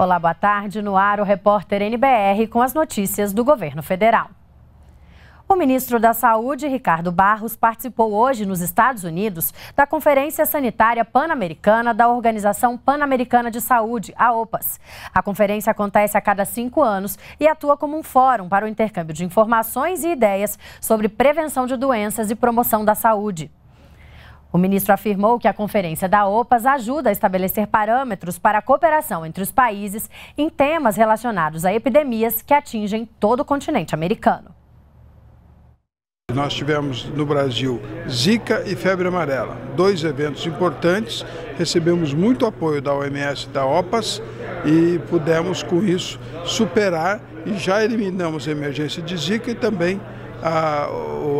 Olá, boa tarde. No ar, o repórter NBR com as notícias do governo federal. O ministro da Saúde, Ricardo Barros, participou hoje nos Estados Unidos da Conferência Sanitária Pan-Americana da Organização Pan-Americana de Saúde, a OPAS. A conferência acontece a cada cinco anos e atua como um fórum para o intercâmbio de informações e ideias sobre prevenção de doenças e promoção da saúde. O ministro afirmou que a conferência da OPAS ajuda a estabelecer parâmetros para a cooperação entre os países em temas relacionados a epidemias que atingem todo o continente americano. Nós tivemos no Brasil Zika e febre amarela, dois eventos importantes. Recebemos muito apoio da OMS e da OPAS e pudemos, com isso, superar e já eliminamos a emergência de Zika e também a,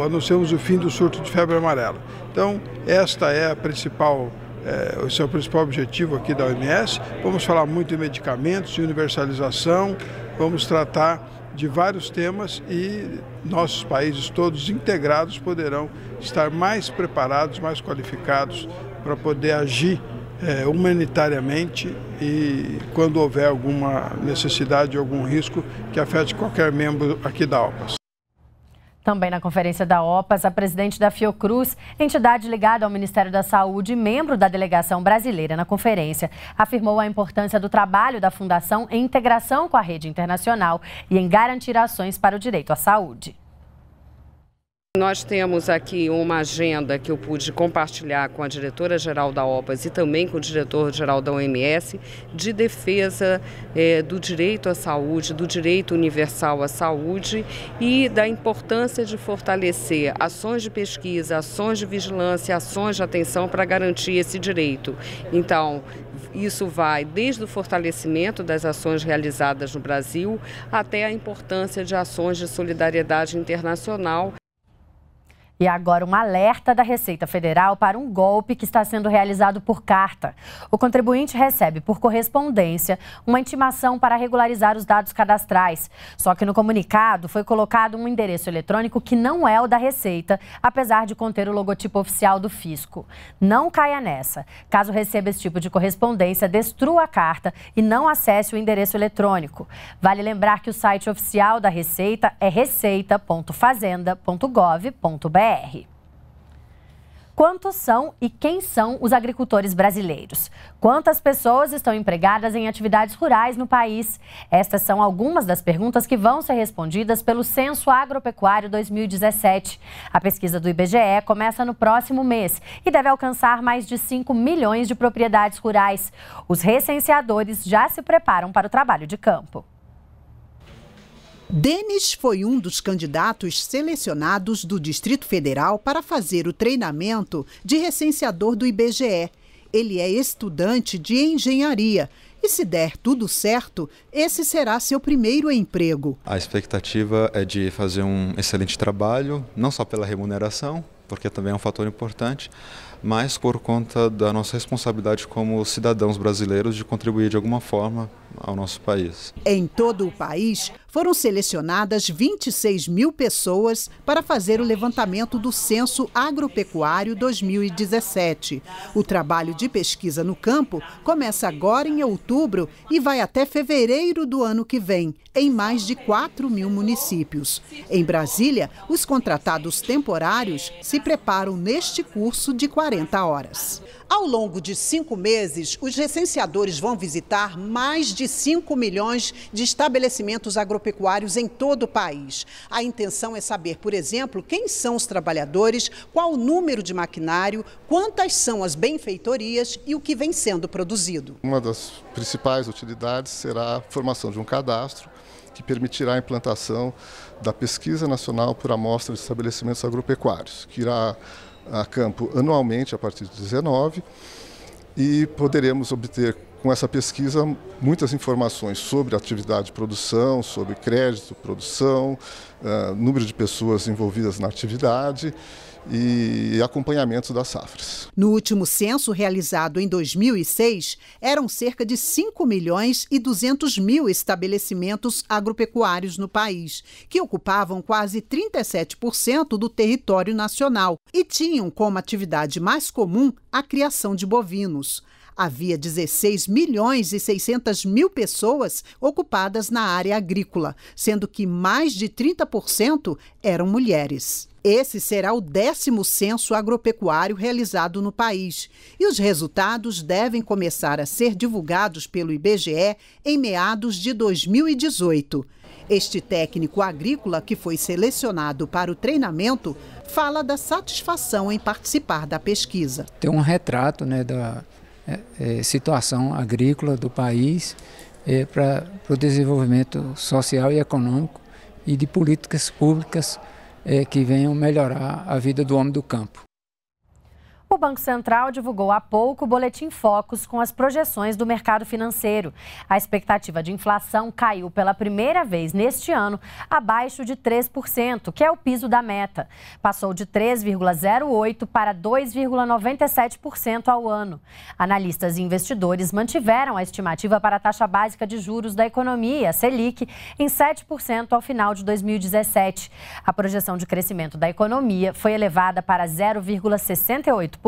anunciamos o fim do surto de febre amarela. Então, esta é a principal é, esse é o principal objetivo aqui da OMS. Vamos falar muito de medicamentos, de universalização, vamos tratar de vários temas e nossos países todos integrados poderão estar mais preparados, mais qualificados para poder agir é, humanitariamente e quando houver alguma necessidade, algum risco que afete qualquer membro aqui da OPAS. Também na conferência da OPAS, a presidente da Fiocruz, entidade ligada ao Ministério da Saúde e membro da delegação brasileira na conferência, afirmou a importância do trabalho da Fundação em integração com a rede internacional e em garantir ações para o direito à saúde. Nós temos aqui uma agenda que eu pude compartilhar com a diretora-geral da OPAS e também com o diretor-geral da OMS de defesa é, do direito à saúde, do direito universal à saúde e da importância de fortalecer ações de pesquisa, ações de vigilância, ações de atenção para garantir esse direito. Então, isso vai desde o fortalecimento das ações realizadas no Brasil até a importância de ações de solidariedade internacional e agora um alerta da Receita Federal para um golpe que está sendo realizado por carta. O contribuinte recebe por correspondência uma intimação para regularizar os dados cadastrais. Só que no comunicado foi colocado um endereço eletrônico que não é o da Receita, apesar de conter o logotipo oficial do fisco. Não caia nessa. Caso receba esse tipo de correspondência, destrua a carta e não acesse o endereço eletrônico. Vale lembrar que o site oficial da Receita é receita.fazenda.gov.br. Quantos são e quem são os agricultores brasileiros? Quantas pessoas estão empregadas em atividades rurais no país? Estas são algumas das perguntas que vão ser respondidas pelo Censo Agropecuário 2017. A pesquisa do IBGE começa no próximo mês e deve alcançar mais de 5 milhões de propriedades rurais. Os recenseadores já se preparam para o trabalho de campo. Denis foi um dos candidatos selecionados do Distrito Federal para fazer o treinamento de recenseador do IBGE. Ele é estudante de engenharia e, se der tudo certo, esse será seu primeiro emprego. A expectativa é de fazer um excelente trabalho, não só pela remuneração, porque também é um fator importante, mas por conta da nossa responsabilidade como cidadãos brasileiros de contribuir de alguma forma ao nosso país. Em todo o país, foram selecionadas 26 mil pessoas para fazer o levantamento do Censo Agropecuário 2017. O trabalho de pesquisa no campo começa agora em outubro e vai até fevereiro do ano que vem, em mais de 4 mil municípios. Em Brasília, os contratados temporários se preparam neste curso de 40 horas. Ao longo de cinco meses, os recenseadores vão visitar mais de 5 milhões de estabelecimentos agropecuários em todo o país. A intenção é saber, por exemplo, quem são os trabalhadores, qual o número de maquinário, quantas são as benfeitorias e o que vem sendo produzido. Uma das principais utilidades será a formação de um cadastro que permitirá a implantação da Pesquisa Nacional por Amostra de Estabelecimentos Agropecuários, que irá a campo anualmente a partir de 19 e poderemos obter com essa pesquisa muitas informações sobre atividade de produção, sobre crédito, produção, uh, número de pessoas envolvidas na atividade e acompanhamentos das safras. No último censo realizado em 2006, eram cerca de 5 milhões e 200 mil estabelecimentos agropecuários no país, que ocupavam quase 37% do território nacional e tinham como atividade mais comum a criação de bovinos. Havia 16 milhões e 600 mil pessoas ocupadas na área agrícola, sendo que mais de 30% eram mulheres. Esse será o décimo censo agropecuário realizado no país e os resultados devem começar a ser divulgados pelo IBGE em meados de 2018. Este técnico agrícola, que foi selecionado para o treinamento, fala da satisfação em participar da pesquisa. Tem um retrato né, da, é, é, situação agrícola do país é, para o desenvolvimento social e econômico e de políticas públicas é, que venham melhorar a vida do homem do campo. O Banco Central divulgou há pouco o boletim Focus com as projeções do mercado financeiro. A expectativa de inflação caiu pela primeira vez neste ano abaixo de 3%, que é o piso da meta. Passou de 3,08% para 2,97% ao ano. Analistas e investidores mantiveram a estimativa para a taxa básica de juros da economia, Selic, em 7% ao final de 2017. A projeção de crescimento da economia foi elevada para 0,68%